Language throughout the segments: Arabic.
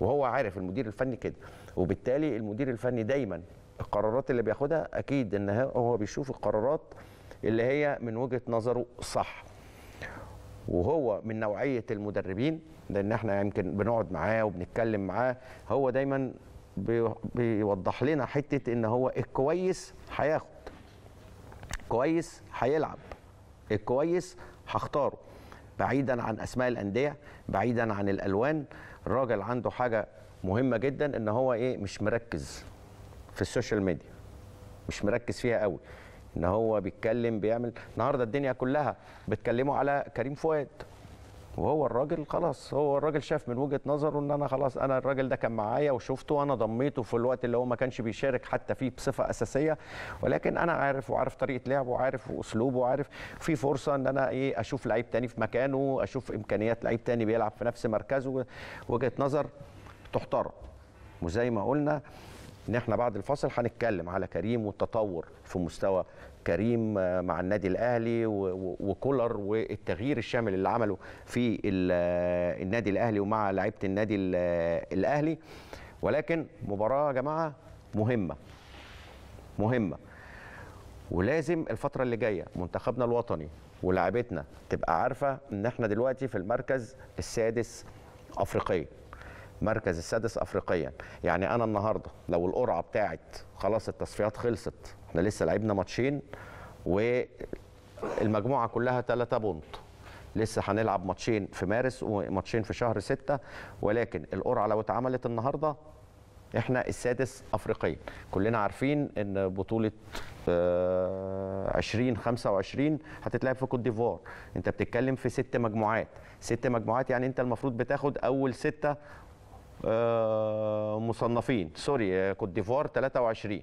وهو عارف المدير الفني كده وبالتالي المدير الفني دايما القرارات اللي بياخدها اكيد ان هو بيشوف القرارات اللي هي من وجهه نظره صح وهو من نوعيه المدربين لان احنا يمكن بنقعد معاه وبنتكلم معاه هو دايما بيوضح لنا حته ان هو الكويس هياخد كويس هيلعب الكويس هختاره بعيدا عن اسماء الانديه بعيدا عن الالوان الراجل عنده حاجه مهمه جدا ان هو ايه مش مركز في السوشيال ميديا مش مركز فيها قوي ان هو بيتكلم بيعمل النهارده الدنيا كلها بتكلموا على كريم فؤاد وهو الراجل خلاص هو الراجل شاف من وجهه نظره ان انا خلاص انا الراجل ده كان معايا وشفته وانا ضميته في الوقت اللي هو ما كانش بيشارك حتى فيه بصفه اساسيه ولكن انا عارف وعارف طريقه لعبه وعارف اسلوبه وعارف في فرصه ان انا ايه اشوف لعيب تاني في مكانه اشوف امكانيات لعيب تاني بيلعب في نفس مركزه وجهه نظر تحترم وزي ما قلنا ان احنا بعد الفصل هنتكلم على كريم والتطور في مستوى كريم مع النادي الاهلي وكولر والتغيير الشامل اللي عمله في النادي الاهلي ومع لعيبه النادي الاهلي ولكن مباراه يا جماعه مهمه مهمه ولازم الفتره اللي جايه منتخبنا الوطني ولاعيبتنا تبقى عارفه ان احنا دلوقتي في المركز السادس افريقيا مركز السادس افريقيا يعني انا النهارده لو القرعه بتاعت خلاص التصفيات خلصت احنا لسه لعبنا ماتشين والمجموعه كلها 3 بونت لسه هنلعب ماتشين في مارس وماتشين في شهر 6 ولكن القرعه لو اتعملت النهارده احنا السادس افريقيا كلنا عارفين ان بطوله 25 آه، هتتلعب في كوت ديفوار انت بتتكلم في ست مجموعات ست مجموعات يعني انت المفروض بتاخد اول سته آه، مصنفين سوري آه، كوت ديفوار 23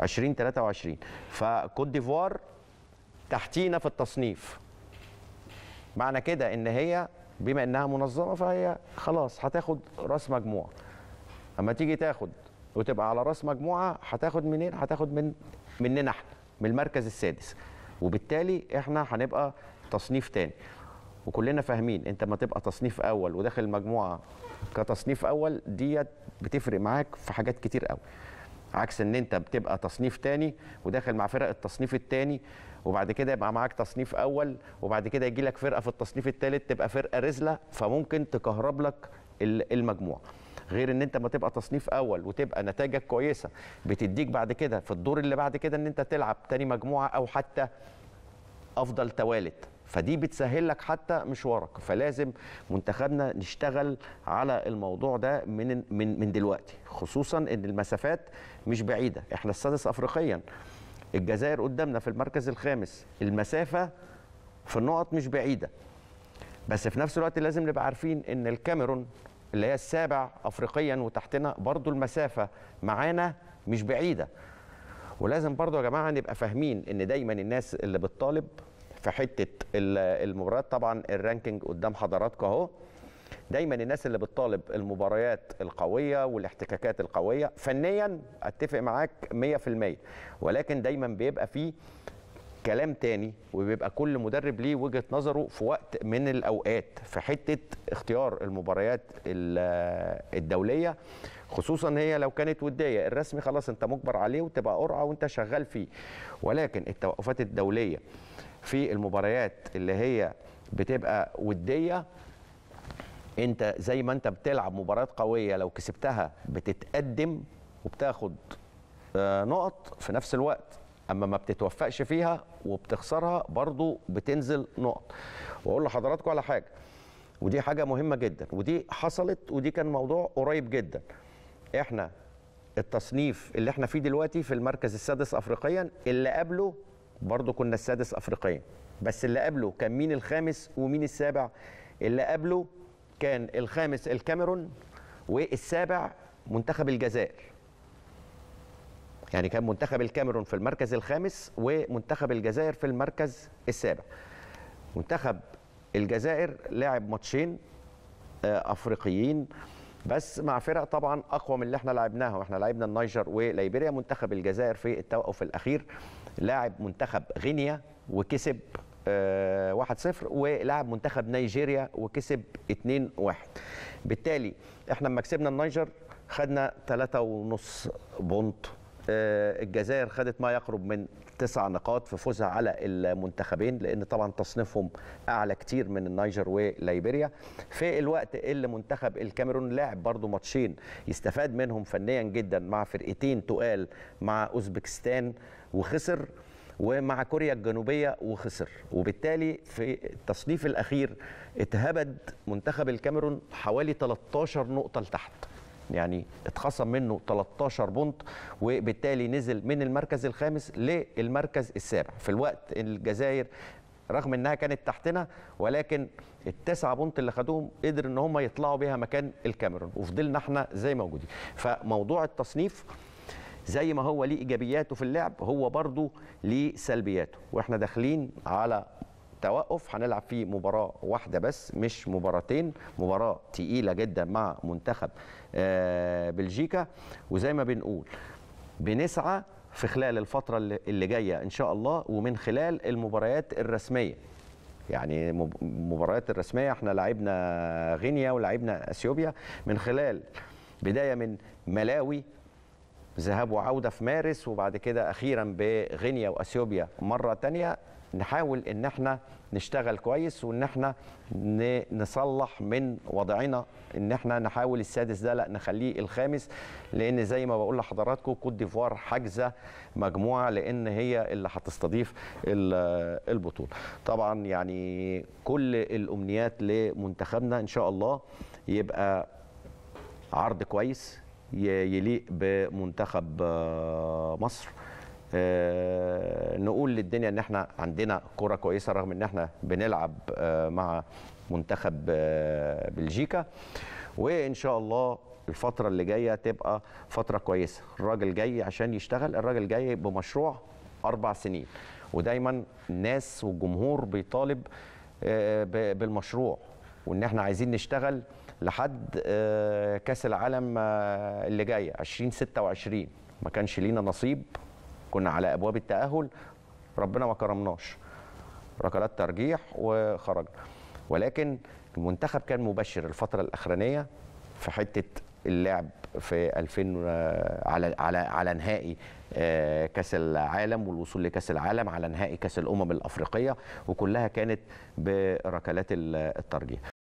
20 23 فكوت ديفوار تحتينا في التصنيف معنى كده ان هي بما انها منظمه فهي خلاص هتاخد راس مجموعه اما تيجي تاخد وتبقى على راس مجموعه هتاخد منين هتاخد من مننا احنا من المركز السادس وبالتالي احنا هنبقى تصنيف تاني وكلنا فاهمين انت ما تبقى تصنيف اول وداخل المجموعه كتصنيف اول ديت بتفرق معاك في حاجات كتير قوي عكس ان انت بتبقى تصنيف تاني وداخل مع فرق التصنيف التاني وبعد كده يبقى معاك تصنيف اول وبعد كده يجي لك فرقه في التصنيف التالت تبقى فرقه رزله فممكن تكهرب لك المجموعه غير ان انت ما تبقى تصنيف اول وتبقى نتائجك كويسه بتديك بعد كده في الدور اللي بعد كده ان انت تلعب تاني مجموعه او حتى افضل توالت فدي بتسهل لك حتى مشوارك فلازم منتخبنا نشتغل على الموضوع ده من من من دلوقتي خصوصا ان المسافات مش بعيده احنا السادس افريقيا الجزائر قدامنا في المركز الخامس المسافه في النقط مش بعيده بس في نفس الوقت لازم نبقى عارفين ان الكاميرون اللي هي السابع افريقيا وتحتنا برضو المسافه معانا مش بعيده ولازم برضو يا جماعه نبقى فاهمين ان دايما الناس اللي بتطالب في حته المباريات طبعا الرانكينج قدام حضراتكم اهو دايما الناس اللي بتطالب المباريات القويه والاحتكاكات القويه فنيا اتفق معاك 100% ولكن دايما بيبقى فيه كلام تاني وبيبقى كل مدرب ليه وجهه نظره في وقت من الاوقات في حته اختيار المباريات الدوليه خصوصا هي لو كانت وديه الرسمي خلاص انت مجبر عليه وتبقى قرعه وانت شغال فيه ولكن التوقفات الدوليه في المباريات اللي هي بتبقى وديه انت زي ما انت بتلعب مباريات قويه لو كسبتها بتتقدم وبتاخد آه، نقط في نفس الوقت اما ما بتتوفقش فيها وبتخسرها برضو بتنزل نقط واقول لحضراتكم على حاجه ودي حاجه مهمه جدا ودي حصلت ودي كان موضوع قريب جدا احنا التصنيف اللي احنا فيه دلوقتي في المركز السادس افريقيا اللي قبله برضو كنا السادس افريقيا بس اللي قبله كان مين الخامس ومين السابع اللي قبله كان الخامس الكاميرون والسابع منتخب الجزائر يعني كان منتخب الكاميرون في المركز الخامس ومنتخب الجزائر في المركز السابع منتخب الجزائر لعب ماتشين آه، افريقيين بس مع فرق طبعا اقوى من اللي احنا لعبناها واحنا لعبنا النيجر وليبيريا منتخب الجزائر في التوقف الاخير لاعب منتخب غينيا وكسب 1-0 آه، ولعب منتخب نيجيريا وكسب 2-1 بالتالي احنا لما كسبنا النيجر خدنا 3.5 بونت آه، الجزائر خدت ما يقرب من تسع نقاط في فوزها على المنتخبين لان طبعا تصنيفهم اعلى كتير من النيجر وليبيريا في الوقت اللي منتخب الكاميرون لعب برضو ماتشين يستفاد منهم فنيا جدا مع فرقتين تقال مع اوزبكستان وخسر ومع كوريا الجنوبيه وخسر وبالتالي في التصنيف الاخير اتهبد منتخب الكاميرون حوالي 13 نقطه لتحت يعني اتخصم منه 13 بونت وبالتالي نزل من المركز الخامس للمركز السابع في الوقت الجزائر رغم انها كانت تحتنا ولكن التسعه بونت اللي خدوهم قدر ان هم يطلعوا بيها مكان الكاميرون وفضلنا احنا زي موجودين فموضوع التصنيف زي ما هو ليه ايجابياته في اللعب هو برضه ليه سلبياته واحنا داخلين على التوقف هنلعب فيه مباراه واحده بس مش مباراتين مباراه تقيله جدا مع منتخب آه، بلجيكا وزي ما بنقول بنسعى في خلال الفترة اللي جاية إن شاء الله ومن خلال المباريات الرسمية يعني المباريات الرسمية احنا لعبنا غينيا ولعبنا أثيوبيا من خلال بداية من ملاوي ذهاب وعودة في مارس وبعد كده أخيرا بغينيا وأثيوبيا مرة تانية نحاول ان احنا نشتغل كويس وان احنا نصلح من وضعنا ان احنا نحاول السادس ده لا نخليه الخامس لان زي ما بقول لحضراتكم كوت ديفوار حاجزه مجموعه لان هي اللي هتستضيف البطوله طبعا يعني كل الامنيات لمنتخبنا ان شاء الله يبقى عرض كويس يليق بمنتخب آه، مصر آه، نقول للدنيا ان احنا عندنا كره كويسه رغم ان احنا بنلعب آه، مع منتخب آه، بلجيكا وان شاء الله الفتره اللي جايه تبقى فتره كويسه الراجل جاي عشان يشتغل الراجل جاي بمشروع اربع سنين ودايما الناس والجمهور بيطالب بالمشروع وان احنا عايزين نشتغل لحد كاس العالم اللي جاي 2026 ما كانش لينا نصيب كنا على ابواب التاهل ربنا ما كرمناش ركلات ترجيح وخرجنا ولكن المنتخب كان مبشر الفتره الاخرانيه في حته اللعب في 2000 على على على نهائي آه، كاس العالم والوصول لكاس العالم على نهائي كاس الامم الافريقيه وكلها كانت بركلات الترجيح